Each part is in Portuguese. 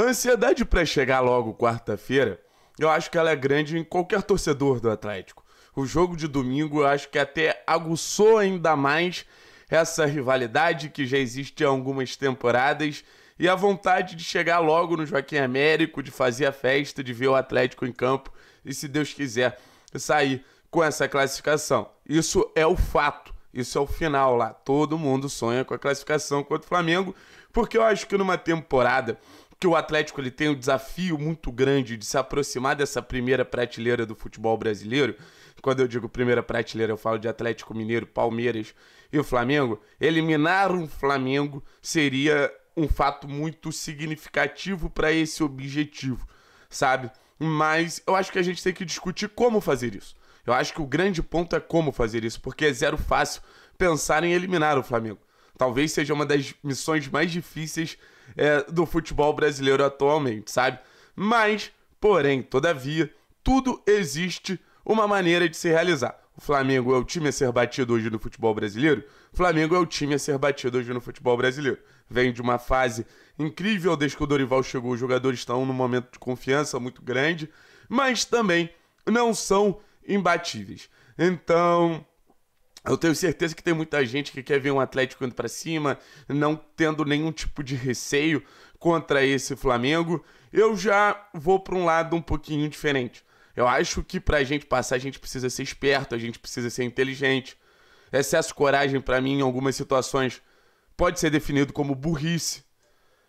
A ansiedade para chegar logo quarta-feira, eu acho que ela é grande em qualquer torcedor do Atlético. O jogo de domingo, eu acho que até aguçou ainda mais essa rivalidade que já existe há algumas temporadas e a vontade de chegar logo no Joaquim Américo, de fazer a festa, de ver o Atlético em campo e, se Deus quiser, sair com essa classificação. Isso é o fato, isso é o final lá. Todo mundo sonha com a classificação contra o Flamengo, porque eu acho que numa temporada que o Atlético ele tem um desafio muito grande de se aproximar dessa primeira prateleira do futebol brasileiro. Quando eu digo primeira prateleira, eu falo de Atlético Mineiro, Palmeiras e o Flamengo. Eliminar um Flamengo seria um fato muito significativo para esse objetivo, sabe? Mas eu acho que a gente tem que discutir como fazer isso. Eu acho que o grande ponto é como fazer isso, porque é zero fácil pensar em eliminar o Flamengo. Talvez seja uma das missões mais difíceis é, do futebol brasileiro atualmente, sabe? Mas, porém, todavia, tudo existe uma maneira de se realizar. O Flamengo é o time a ser batido hoje no futebol brasileiro? O Flamengo é o time a ser batido hoje no futebol brasileiro. Vem de uma fase incrível desde que o Dorival chegou. Os jogadores estão num momento de confiança muito grande, mas também não são imbatíveis. Então, eu tenho certeza que tem muita gente que quer ver um Atlético indo para cima, não tendo nenhum tipo de receio contra esse Flamengo. Eu já vou para um lado um pouquinho diferente. Eu acho que para a gente passar, a gente precisa ser esperto, a gente precisa ser inteligente. Excesso de coragem, para mim, em algumas situações, pode ser definido como burrice.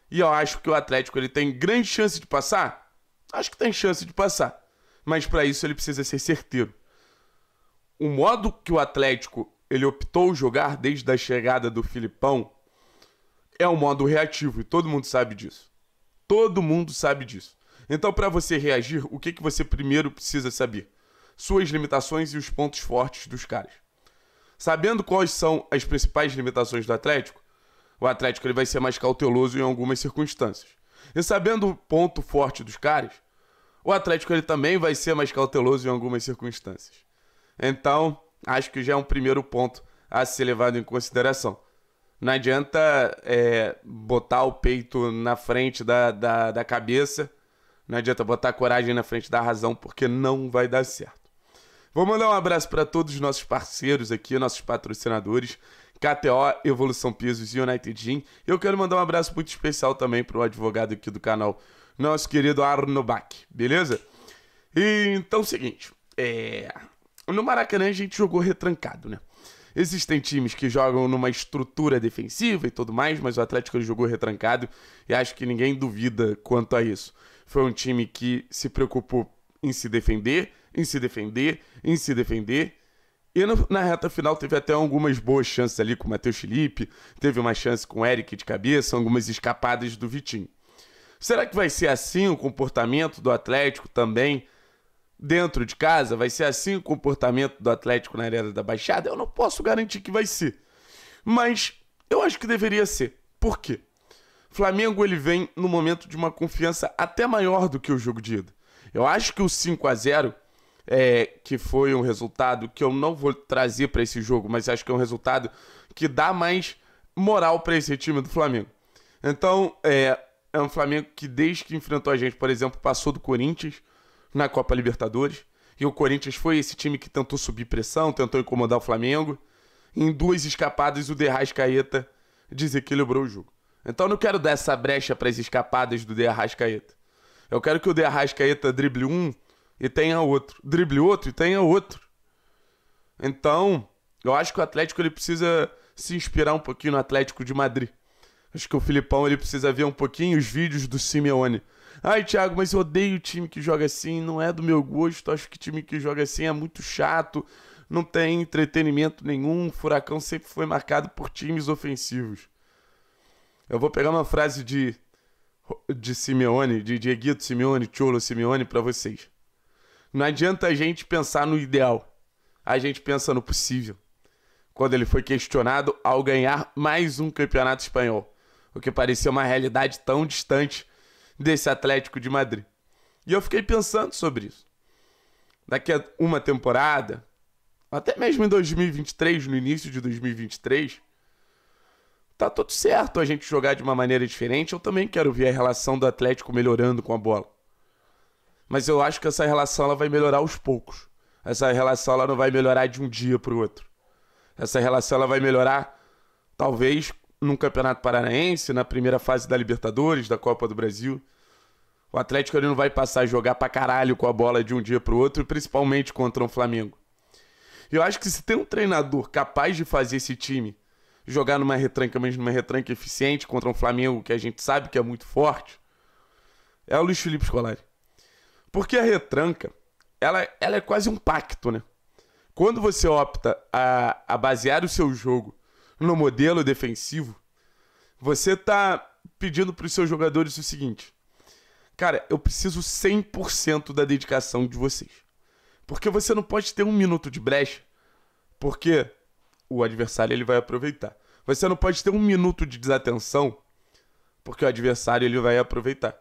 E eu acho que o Atlético ele tem grande chance de passar? Acho que tem chance de passar. Mas para isso ele precisa ser certeiro o modo que o Atlético ele optou jogar desde a chegada do Filipão é um modo reativo e todo mundo sabe disso. Todo mundo sabe disso. Então, para você reagir, o que, que você primeiro precisa saber? Suas limitações e os pontos fortes dos caras. Sabendo quais são as principais limitações do Atlético, o Atlético ele vai ser mais cauteloso em algumas circunstâncias. E sabendo o ponto forte dos caras, o Atlético ele também vai ser mais cauteloso em algumas circunstâncias. Então, acho que já é um primeiro ponto a ser levado em consideração. Não adianta é, botar o peito na frente da, da, da cabeça, não adianta botar a coragem na frente da razão, porque não vai dar certo. Vou mandar um abraço para todos os nossos parceiros aqui, nossos patrocinadores, KTO, Evolução Pisos e United Gym. Eu quero mandar um abraço muito especial também para o advogado aqui do canal, nosso querido Arno Bach, beleza? então é o seguinte, é, no Maracanã a gente jogou retrancado, né? Existem times que jogam numa estrutura defensiva e tudo mais, mas o Atlético jogou retrancado e acho que ninguém duvida quanto a isso. Foi um time que se preocupou em se defender, em se defender, em se defender. E no, na reta final teve até algumas boas chances ali com o Matheus Felipe, teve uma chance com o Eric de cabeça, algumas escapadas do Vitinho. Será que vai ser assim o comportamento do Atlético também dentro de casa vai ser assim o comportamento do Atlético na Arena da Baixada? Eu não posso garantir que vai ser. Mas eu acho que deveria ser. Por quê? Flamengo ele vem no momento de uma confiança até maior do que o jogo de ida. Eu acho que o 5 a 0 é, que foi um resultado que eu não vou trazer para esse jogo, mas acho que é um resultado que dá mais moral para esse time do Flamengo. Então, é, é um Flamengo que desde que enfrentou a gente, por exemplo, passou do Corinthians, na Copa Libertadores. E o Corinthians foi esse time que tentou subir pressão, tentou incomodar o Flamengo. Em duas escapadas, o Derrascaeta desequilibrou o jogo. Então eu não quero dar essa brecha para as escapadas do Derrascaeta. Eu quero que o Derrascaeta drible um e tenha outro. Drible outro e tenha outro. Então, eu acho que o Atlético ele precisa se inspirar um pouquinho no Atlético de Madrid. Acho que o Filipão ele precisa ver um pouquinho os vídeos do Simeone Ai, Thiago, mas eu odeio time que joga assim, não é do meu gosto, acho que time que joga assim é muito chato, não tem entretenimento nenhum. O Furacão sempre foi marcado por times ofensivos. Eu vou pegar uma frase de de Simeone, de Dieguito Simeone, Cholo Simeone para vocês. Não adianta a gente pensar no ideal. A gente pensa no possível. Quando ele foi questionado ao ganhar mais um campeonato espanhol, o que parecia uma realidade tão distante desse Atlético de Madrid. E eu fiquei pensando sobre isso. Daqui a uma temporada, até mesmo em 2023, no início de 2023, tá tudo certo a gente jogar de uma maneira diferente. Eu também quero ver a relação do Atlético melhorando com a bola. Mas eu acho que essa relação ela vai melhorar aos poucos. Essa relação ela não vai melhorar de um dia para o outro. Essa relação ela vai melhorar talvez num Campeonato Paranaense, na primeira fase da Libertadores, da Copa do Brasil. O Atlético ele não vai passar a jogar pra caralho com a bola de um dia pro outro, principalmente contra um Flamengo. E eu acho que se tem um treinador capaz de fazer esse time jogar numa retranca, mas numa retranca eficiente contra um Flamengo que a gente sabe que é muito forte, é o Luiz Felipe Scolari. Porque a retranca, ela, ela é quase um pacto, né? Quando você opta a, a basear o seu jogo no modelo defensivo, você tá pedindo para os seus jogadores o seguinte: Cara, eu preciso 100% da dedicação de vocês. Porque você não pode ter um minuto de brecha, porque o adversário ele vai aproveitar. Você não pode ter um minuto de desatenção, porque o adversário ele vai aproveitar.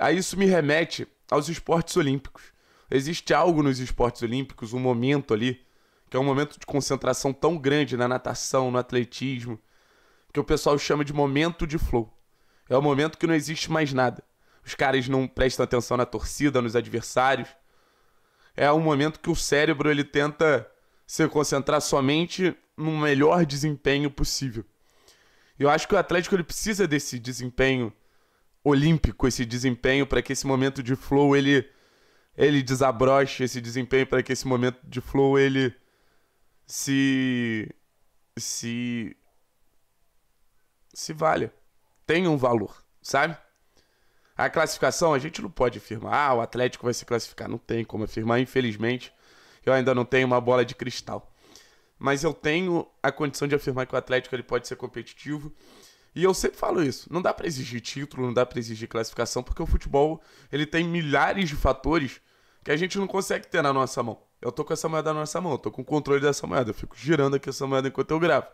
A isso me remete aos esportes olímpicos. Existe algo nos esportes olímpicos, um momento ali que é um momento de concentração tão grande na natação, no atletismo, que o pessoal chama de momento de flow. É o momento que não existe mais nada. Os caras não prestam atenção na torcida, nos adversários. É um momento que o cérebro ele tenta se concentrar somente no melhor desempenho possível. Eu acho que o Atlético ele precisa desse desempenho olímpico, esse desempenho para que esse momento de flow ele ele desabroche, esse desempenho para que esse momento de flow ele se. se. se valha. Tem um valor, sabe? A classificação, a gente não pode afirmar, ah, o Atlético vai se classificar. Não tem como afirmar, infelizmente. Eu ainda não tenho uma bola de cristal. Mas eu tenho a condição de afirmar que o Atlético ele pode ser competitivo. E eu sempre falo isso, não dá para exigir título, não dá para exigir classificação, porque o futebol ele tem milhares de fatores que a gente não consegue ter na nossa mão. Eu tô com essa moeda na nossa mão, eu tô com o controle dessa moeda, eu fico girando aqui essa moeda enquanto eu gravo.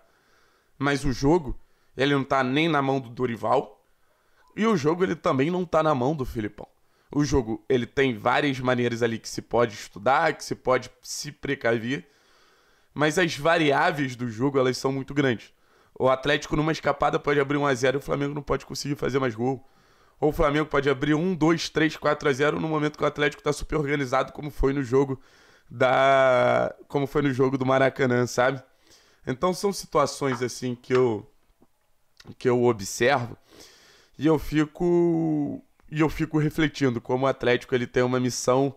Mas o jogo, ele não tá nem na mão do Dorival, e o jogo ele também não tá na mão do Filipão. O jogo, ele tem várias maneiras ali que se pode estudar, que se pode se precaver, mas as variáveis do jogo, elas são muito grandes. O Atlético numa escapada pode abrir 1 a 0 e o Flamengo não pode conseguir fazer mais gol ou o Flamengo pode abrir 1, 2, 3, 4 a 0 no momento que o Atlético está super organizado, como foi no jogo da. como foi no jogo do Maracanã, sabe? Então são situações assim que eu que eu observo e eu fico e eu fico refletindo como o Atlético ele tem uma missão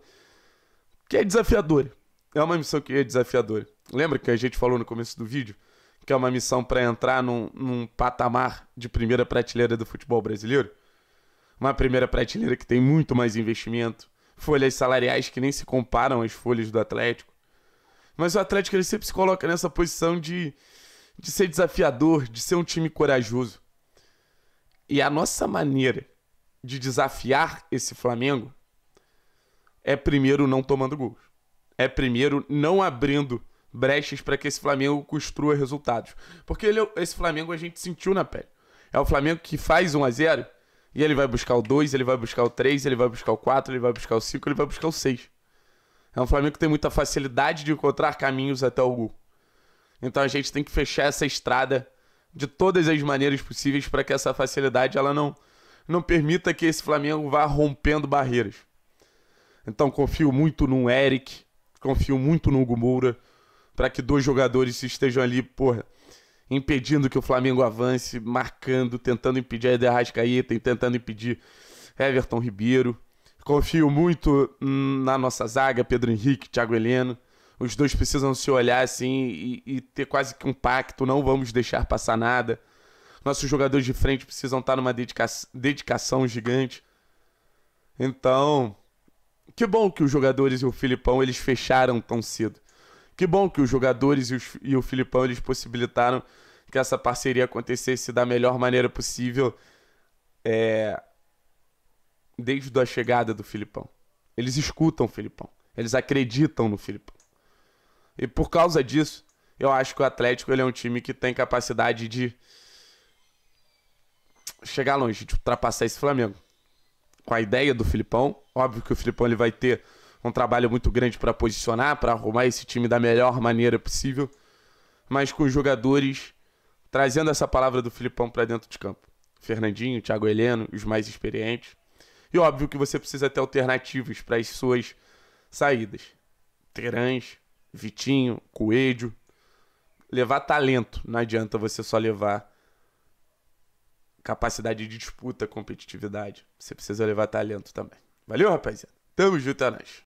que é desafiadora. É uma missão que é desafiadora. Lembra que a gente falou no começo do vídeo que é uma missão para entrar num, num patamar de primeira prateleira do futebol brasileiro? uma primeira prateleira que tem muito mais investimento, folhas salariais que nem se comparam às folhas do Atlético. Mas o Atlético ele sempre se coloca nessa posição de, de ser desafiador, de ser um time corajoso. E a nossa maneira de desafiar esse Flamengo é primeiro não tomando gols. É primeiro não abrindo brechas para que esse Flamengo construa resultados. Porque ele, é esse Flamengo a gente sentiu na pele. É o Flamengo que faz 1 a 0 e ele vai buscar o 2, ele vai buscar o 3, ele vai buscar o 4, ele vai buscar o 5, ele vai buscar o 6. É um Flamengo que tem muita facilidade de encontrar caminhos até o gol. Então a gente tem que fechar essa estrada de todas as maneiras possíveis para que essa facilidade ela não, não permita que esse Flamengo vá rompendo barreiras. Então confio muito no Eric, confio muito no Hugo Moura, para que dois jogadores estejam ali, porra, impedindo que o Flamengo avance, marcando, tentando impedir a Eder Rascaeta, tentando impedir Everton Ribeiro. Confio muito na nossa zaga, Pedro Henrique, Thiago Heleno. Os dois precisam se olhar assim e, e ter quase que um pacto, não vamos deixar passar nada. Nossos jogadores de frente precisam estar numa dedica dedicação gigante. Então, que bom que os jogadores e o Filipão eles fecharam tão cedo. Que bom que os jogadores e, os, e o Filipão eles possibilitaram que essa parceria acontecesse da melhor maneira possível é, desde a chegada do Filipão. Eles escutam o Filipão, eles acreditam no Filipão. E por causa disso, eu acho que o Atlético ele é um time que tem capacidade de chegar longe, de ultrapassar esse Flamengo. Com a ideia do Filipão, óbvio que o Filipão ele vai ter um trabalho muito grande para posicionar, para arrumar esse time da melhor maneira possível, mas com os jogadores trazendo essa palavra do Filipão para dentro de campo. Fernandinho, Thiago Heleno, os mais experientes. E óbvio que você precisa ter alternativas para as suas saídas. Terãs, Vitinho, Coelho. Levar talento. Não adianta você só levar capacidade de disputa, competitividade. Você precisa levar talento também. Valeu, rapaziada. Tamo junto, é